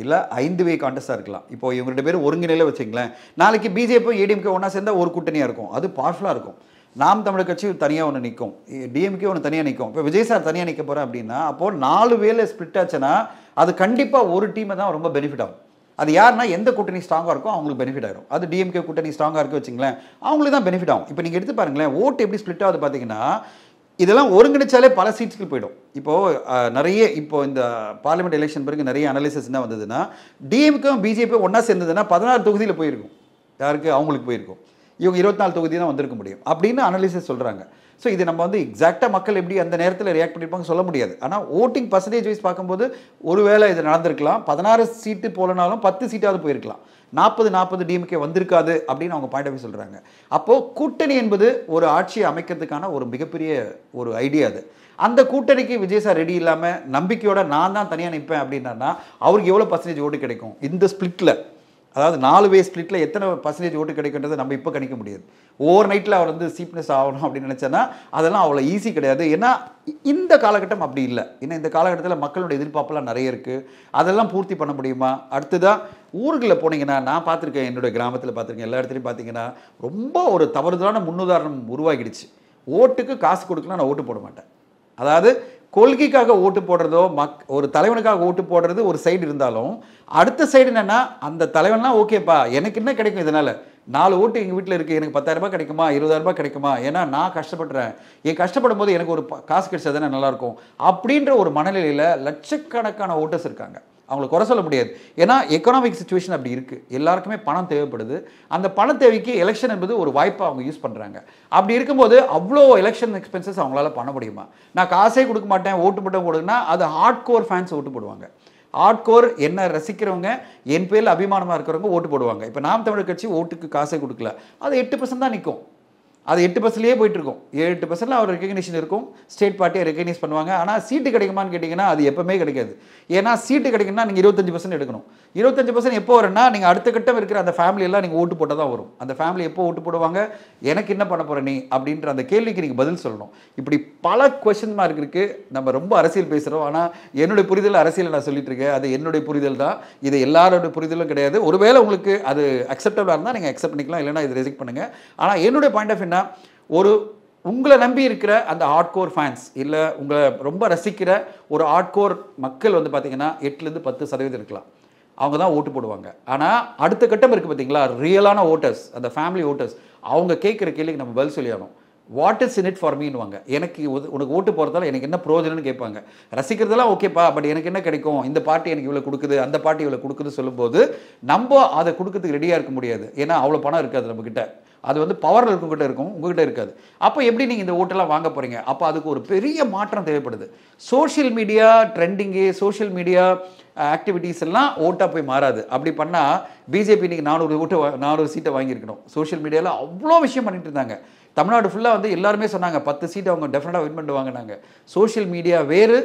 இல்லை ஐந்து வே கான்டெஸ்ட்டாக இருக்கலாம் இப்போ இவங்க ரெண்டு பேரும் ஒருங்கிணையில் வச்சுங்களேன் நாளைக்கு பிஜேபி ஏடிஎம்கே ஒன்றா சேர்ந்தால் ஒரு கூட்டணியாக இருக்கும் அது பார்ஷலாக இருக்கும் நாம் தமிழர் கட்சி தனியாக ஒன்று நிற்கும் டிஎம்கே ஒன்று தனியாக நிற்கும் இப்போ விஜய் சார் தனியாக நிற்க போகிறேன் அப்படின்னா அப்போது நாலு வேலை ஸ்பிளிட் ஆச்சுன்னா அது கண்டிப்பாக ஒரு டீமை தான் ரொம்ப பெனிஃபிட் ஆகும் அது யாருன்னா எந்த கூட்டணி ஸ்ட்ராங்காக இருக்கோ அவங்களுக்கு பெனிஃபிட் ஆகிடும் அது டிஎம்கே கூட்டணி ஸ்ட்ராங்காக இருக்க வச்சுங்களேன் அவங்களுக்கு தான் பெனிஃபிட் ஆகும் இப்போ நீங்கள் எடுத்து பாருங்களேன் ஓட்டு எப்படி ஸ்பிளிட் ஆகுது பார்த்தீங்கன்னா இதெல்லாம் ஒருங்கிணைச்சாலே பல சீட்ஸ்க்கு போயிடும் இப்போது நிறைய இப்போ இந்த பார்லிமெண்ட் எலெக்ஷன் பிறகு நிறைய அனாலிசிஸ் என்ன வந்ததுன்னா டிஎம்கும் பிஜேபி ஒன்றா சேர்ந்ததுன்னா பதினாறு தொகுதியில் போயிருக்கும் யாருக்கு அவங்களுக்கு போயிருக்கும் இவங்க இருபத்தி நாலு தொகுதி தான் வந்திருக்க முடியும் அப்படின்னு அனாலிசிஸ் சொல்கிறாங்க ஸோ இது நம்ம வந்து எக்ஸாக்டாக மக்கள் எப்படி அந்த நேரத்தில் ரியாக்ட் பண்ணியிருப்பாங்க சொல்ல முடியாது ஆனால் ஓட்டிங் பர்சன்டேஜ் வைஸ் பார்க்கும்போது ஒருவேளை இது நடந்திருக்கலாம் பதினாறு சீட்டு போலனாலும் பத்து சீட்டாவது போயிருக்கலாம் நாற்பது நாற்பது டிஎம்கே வந்திருக்காது அப்படின்னு அவங்க பாயிண்ட் ஆஃப் சொல்கிறாங்க அப்போது கூட்டணி என்பது ஒரு ஆட்சியை அமைக்கிறதுக்கான ஒரு மிகப்பெரிய ஒரு ஐடியா அது அந்த கூட்டணிக்கு விஜய் சார் ரெடி இல்லாமல் நம்பிக்கையோட நான் தான் தனியாக நிற்பேன் அப்படின்னா அவருக்கு எவ்வளோ பர்சன்டேஜ் ஓட்டு கிடைக்கும் இந்த ஸ்பிளிட்டில் அதாவது நாலு வே ஸ்பிளிட்டில் எத்தனை பர்சன்டேஜ் ஓட்டு கிடைக்குன்றது நம்ம இப்போ கணிக்க முடியாது ஓவர் நைட்டில் அவர் வந்து சீப்னஸ் ஆகணும் அப்படின்னு நினச்சேன்னா அதெல்லாம் அவ்வளோ ஈஸி கிடையாது ஏன்னா இந்த காலகட்டம் அப்படி இல்லை ஏன்னா இந்த காலகட்டத்தில் மக்களுடைய எதிர்பார்ப்புலாம் நிறைய இருக்குது அதெல்லாம் பூர்த்தி பண்ண முடியுமா அடுத்ததாக ஊர்களில் போனீங்கன்னா நான் பார்த்துருக்கேன் என்னுடைய கிராமத்தில் பார்த்துருக்கேன் எல்லா இடத்துலையும் பார்த்தீங்கன்னா ரொம்ப ஒரு தவறுதலான முன்னுதாரணம் உருவாகிடுச்சு ஓட்டுக்கு காசு கொடுக்கலாம் நான் ஓட்டு போட மாட்டேன் அதாவது கொள்கைக்காக ஓட்டு போடுறதோ மக் ஒரு தலைவனுக்காக ஓட்டு போடுறது ஒரு சைடு இருந்தாலும் அடுத்த சைடு என்னென்னா அந்த தலைவன்லாம் ஓகேப்பா எனக்கு என்ன கிடைக்கும் இதனால் நாலு ஓட்டு எங்கள் வீட்டில் இருக்குது எனக்கு பத்தாயிரரூபா கிடைக்குமா இருபதாயிரரூபா கிடைக்குமா ஏன்னா நான் கஷ்டப்படுறேன் என் கஷ்டப்படும் போது எனக்கு ஒரு காசு கிடைச்சா தானே நல்லாயிருக்கும் அப்படின்ற ஒரு மனநிலையில் லட்சக்கணக்கான ஓட்டர்ஸ் இருக்காங்க அவங்களை குறை சொல்ல முடியாது ஏன்னா எக்கனாமிக் சுச்சுவேஷன் அப்படி இருக்குது எல்லாருக்குமே பணம் தேவைப்படுது அந்த பண தேவைக்கு எலெக்ஷன் என்பது ஒரு வாய்ப்பை அவங்க யூஸ் பண்ணுறாங்க அப்படி இருக்கும்போது அவ்வளோ எலெக்ஷன் எக்ஸ்பென்சஸ் அவங்களால பண்ண முடியுமா நான் காசே கொடுக்க மாட்டேன் ஓட்டு மட்டும் கொடுக்குன்னா அது ஹார்ட் கோர் ஃபேன்ஸ் ஓட்டு போடுவாங்க கோர் என்ன ரசிக்கிறவங்க என் பேரில் அபிமானமாக இருக்கிறவங்க ஓட்டு போடுவாங்க இப்போ நாம் தமிழர் கட்சி ஓட்டுக்கு காசே கொடுக்கல அது எட்டு பர்சன்ட் தான் நிற்கும் அது எட்டு பர்சன்ட்லேயே போயிட்டுருக்கும் ஏழு எட்டு பர்சன்ட்டில் அவர் ரெக்கக்னேஷன் இருக்கும் ஸ்டேட் பார்ட்டியை ரெக்கக்னைஸ் பண்ணுவாங்க ஆனால் சீட்டு கிடைக்குமான்னு கேட்டிங்கன்னா அது எப்போவுமே கிடைக்காது ஏன்னா சீட்டு கிடைக்குன்னா நீங்கள் இருபத்தஞ்சு பர்சன்ட் எடுக்கணும் இருபத்தஞ்சு பர்சன்ட் எப்போ வரும்னா நீங்கள் அடுத்த கட்டம் இருக்கிற அந்த ஃபேமிலியெல்லாம் நீங்கள் ஓட்டு போட்டால் தான் வரும் அந்த ஃபேமிலி எப்போ ஓட்டு போடுவாங்க எனக்கு என்ன பண்ண போகிற நீ அப்படின்ற அந்த கேள்விக்கு நீங்கள் பதில் சொல்லணும் இப்படி பல கொஷின் மார்க் இருக்குது நம்ம ரொம்ப அரசியல் பேசுகிறோம் ஆனால் என்னுடைய புரிதல் அரசியல் நான் சொல்லிட்டுருக்கேன் இருக்கேன் அது என்னுடைய புரிதல் தான் இது எல்லாரோட புரிதலும் கிடையாது ஒருவேளை உங்களுக்கு அது அக்செப்டபுளாக இருந்தால் நீங்கள் அக்செப்ட் பண்ணிக்கலாம் இல்லைனா இது ரெசிக் பண்ணுங்கள் ஆனால் என்னுடைய பாயிண்ட் ஆஃப் என்ன அப்படின்னா ஒரு உங்களை நம்பி இருக்கிற அந்த ஆட்கோர் ஃபேன்ஸ் இல்லை உங்களை ரொம்ப ரசிக்கிற ஒரு ஆட்கோர் மக்கள் வந்து பார்த்திங்கன்னா எட்டுலேருந்து பத்து சதவீதம் இருக்கலாம் அவங்க தான் ஓட்டு போடுவாங்க ஆனால் அடுத்த கட்டம் இருக்குது பார்த்தீங்களா ரியலான ஓட்டர்ஸ் அந்த ஃபேமிலி ஓட்டர்ஸ் அவங்க கேட்குற கேள்விக்கு நம்ம பதில் ஆகணும் what is in it for மீன்வாங்க எனக்கு உனக்கு ஓட்டு போகிறதால எனக்கு என்ன பிரோஜனம்னு கேட்பாங்க ரசிக்கிறதெல்லாம் ஓகேப்பா பட் எனக்கு என்ன கிடைக்கும் இந்த பார்ட்டி எனக்கு இவ்வளோ கொடுக்குது அந்த பார்ட்டி இவ்வளோ கொடுக்குதுன்னு சொல்லும்போது நம்ம அதை கொடுக்கறதுக்கு ரெடியாக இருக்க முடியாது ஏன்னா அவ்வளோ பணம் இருக்காது நம்மக்கிட்ட அது வந்து பவர் இருக்கவங்ககிட்ட இருக்கும் உங்ககிட்ட இருக்காது அப்போ எப்படி நீங்கள் இந்த ஓட்டெல்லாம் வாங்க போகிறீங்க அப்போ அதுக்கு ஒரு பெரிய மாற்றம் தேவைப்படுது social media trending social media activities எல்லாம் ஓட்டாக போய் மாறாது அப்படி பண்ணால் பிஜேபி இன்றைக்கி நானூறு ஓட்டு நானூறு சீட்டை வாங்கியிருக்கணும் சோஷியல் மீடியாவில் அவ்வளோ விஷயம் பண்ணிட்டு இருந்தாங்க தமிழ்நாடு ஃபுல்லாக வந்து எல்லாருமே சொன்னாங்க பத்து சீட்டை அவங்க டெஃபினட்டாக வின் வாங்கினாங்க சோஷியல் மீடியா வேறு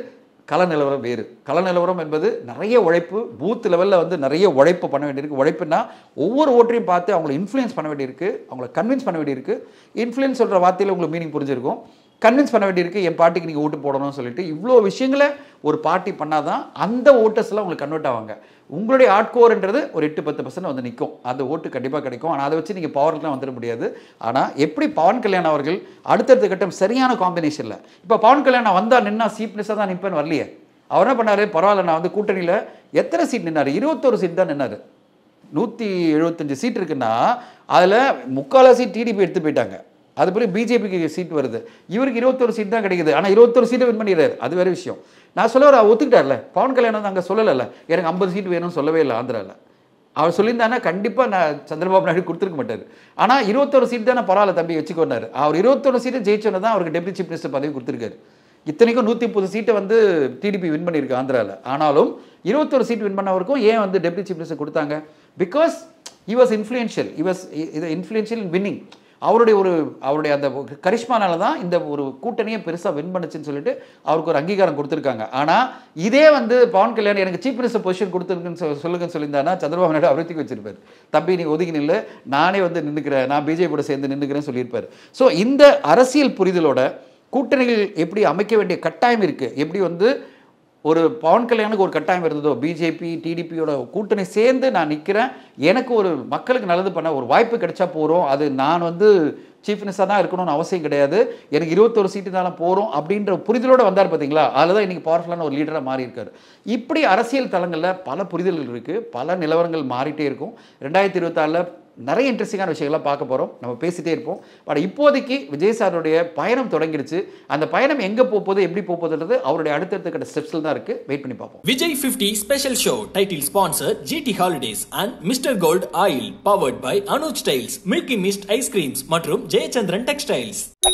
கள நிலவரம் வேறு கள நிலவரம் என்பது நிறைய உழைப்பு பூத் லெவலில் வந்து நிறைய உழைப்பு பண்ண வேண்டியிருக்கு உழைப்புனா ஒவ்வொரு ஓட்டரையும் பார்த்து அவங்களை இன்ஃப்ளூயன்ஸ் பண்ண வேண்டியிருக்கு அவங்கள கன்வின்ஸ் பண்ண வேண்டியிருக்கு இன்ஃப்ளூயன்ஸ் சொல்கிற வார்த்தையில் உங்களுக்கு மீனிங் புரிஞ்சிருக்கும் கன்வின்ஸ் பண்ண வேண்டியிருக்கு என் பாட்டிக்கு நீங்கள் ஓட்டு போடணும்னு சொல்லிட்டு இவ்வளோ விஷயங்களை ஒரு பார்ட்டி பண்ணாதான் அந்த ஓட்டர்ஸ்லாம் உங்களுக்கு கன்வெர்ட் ஆவாங்க உங்களுடைய ஆட்கோர்ன்றது ஒரு எட்டு பத்து பர்சன்ட் வந்து நிற்கும் அந்த ஓட்டு கண்டிப்பாக கிடைக்கும் ஆனால் அதை வச்சு நீங்கள் பவர்லாம் வந்துட முடியாது ஆனால் எப்படி பவன் கல்யாண் அவர்கள் அடுத்தடுத்த கட்டம் சரியான காம்பினேஷனில் இப்போ பவன் கல்யாணம் வந்தால் நின்னா சீப்னஸாக தான் நிற்பேன்னு வரலையே அவர் என்ன பண்ணார் பரவாயில்ல நான் வந்து கூட்டணியில் எத்தனை சீட் நின்னார் இருபத்தொரு சீட் தான் நின்னார் நூற்றி எழுபத்தஞ்சு சீட் இருக்குன்னா அதில் முக்கால் சீட் டிடிபி எடுத்து போயிட்டாங்க அது பிறகு பிஜேபிக்கு சீட் வருது இவருக்கு இருபத்தொரு சீட் தான் கிடைக்குது ஆனால் இருபத்தொரு சீட்டை வின் பண்ணிடுறாரு அது வேறு விஷயம் நான் சொல்ல வர ஒத்துக்கிட்டார்ல பவன் கல்யாணம் அங்கே சொல்லலைல்ல எனக்கு ஐம்பது சீட் வேணும்னு சொல்லவே இல்லை ஆந்திராவில் அவர் சொல்லியிருந்தானா கண்டிப்பாக நான் சந்திரபாபு நாயுடு கொடுத்துருக்க மாட்டார் ஆனால் இருபத்தொரு சீட் தானே பரவாயில்ல தம்பி வச்சுக்கொண்டார் அவர் இருபத்தொரு சீட்டு ஜெயிச்சோன்னு தான் அவருக்கு டெப்யூட்டி சீஃப் மினிஸ்டர் பதவி கொடுத்துருக்காரு இத்தனைக்கும் நூற்றி முப்பது சீட்டை வந்து டிடிபி வின் பண்ணியிருக்கு ஆந்திராவில் ஆனாலும் இருபத்தொரு சீட் வின் பண்ணவருக்கும் ஏன் வந்து டெப்யூட்டி சீஃப் மினிஸ்டர் கொடுத்தாங்க because he was influential he was இது இன்ஃப்ளூயன்ஷியல் இன் வின்னிங் அவருடைய ஒரு அவருடைய அந்த கரிஷ்மானால தான் இந்த ஒரு கூட்டணியை பெருசாக வின் பண்ணுச்சுன்னு சொல்லிட்டு அவருக்கு ஒரு அங்கீகாரம் கொடுத்துருக்காங்க ஆனால் இதே வந்து பவன் கல்யாண் எனக்கு சீஃப் மினிஸ்டர் பொசிஷன் கொடுத்துருக்குன்னு சொல் சொல்லுங்கன்னு சொல்லியிருந்தானா சந்திரபாபு நாயுடு அவரத்துக்கு வச்சிருப்பார் தம்பி நீ ஒதுக்கி நில்லு நானே வந்து நின்றுக்கிறேன் நான் கூட சேர்ந்து நின்றுக்கிறேன்னு சொல்லியிருப்பார் ஸோ இந்த அரசியல் புரிதலோட கூட்டணிகள் எப்படி அமைக்க வேண்டிய கட்டாயம் இருக்குது எப்படி வந்து ஒரு பவன் கல்யாணுக்கு ஒரு கட்டாயம் இருந்ததோ பிஜேபி டிடிபியோட கூட்டணி சேர்ந்து நான் நிற்கிறேன் எனக்கு ஒரு மக்களுக்கு நல்லது பண்ண ஒரு வாய்ப்பு கிடைச்சா போகிறோம் அது நான் வந்து சீஃப் மினிஸ்டர் தான் இருக்கணும்னு அவசியம் கிடையாது எனக்கு இருபத்தொரு சீட்டு தானே போகிறோம் அப்படின்ற புரிதலோடு வந்தார் பார்த்தீங்களா அதில் தான் இன்றைக்கி பவர்ஃபுல்லான ஒரு லீடராக மாறி இருக்கார் இப்படி அரசியல் தளங்களில் பல புரிதல்கள் இருக்குது பல நிலவரங்கள் மாறிட்டே இருக்கும் ரெண்டாயிரத்தி இருபத்தாறில் நிறைய இன்ட்ரெஸ்டிங்கான விஷயங்கள்லாம் பார்க்க போகிறோம் நம்ம பேசிகிட்டே இருப்போம் பட் இப்போதைக்கு விஜய் சாருடைய பயணம் தொடங்கிடுச்சு அந்த பயணம் எங்கே போகுது எப்படி போகுதுன்றது அவருடைய அடுத்தடுத்த ஸ்டெப்ஸில் தான் இருக்குது வெயிட் பண்ணி பார்ப்போம் Vijay fifty special show title sponsor G T holidays and mister gold oil powered by Anuj tiles milky mist ice creams மற்றும் ஜெயச்சந்திரன் டெக்ஸ்டைல்ஸ்